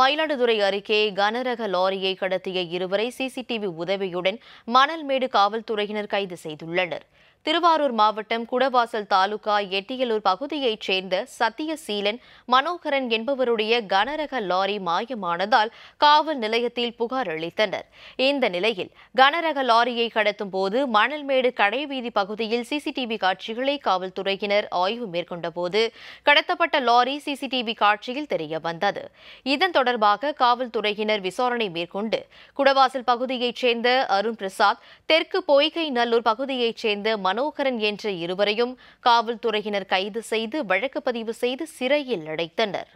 மயிலாடுதுறை அருகே கனரக லாரியை கடத்திய இருவரை சிசிடிவி உதவியுடன் மணல்மேடு காவல்துறையினர் கைது செய்துள்ளனர் திருவாரூர் மாவட்டம் குடவாசல் தாலுகா எட்டியலூர் பகுதியைச் சேர்ந்த சத்தியசீலன் மனோகரன் என்பவருடைய கனரக லாரி மாயமானதால் காவல் நிலையத்தில் புகார் அளித்தனர் இந்த நிலையில் கனரக லாரியை கடத்தும் போது மணல்மேடு கடைவீதி பகுதியில் சிசிடிவி காட்சிகளை காவல்துறையினர் ஆய்வு மேற்கொண்டபோது கடத்தப்பட்ட லாரி சிசிடிவி காட்சியில் தெரிய வந்தது இதன் தொடர்பாக காவல்துறையினர் விசாரணை மேற்கொண்டு குடவாசல் பகுதியைச் சேர்ந்த அருண் பிரசாத் தெற்கு பொய்கை நல்லூர் பகுதியைச் சேர்ந்த மனோகரன் என்ற இருவரையும் காவல்துறையினர் கைது செய்து வழக்கு பதிவு செய்து சிறையில் அடைத்தனர்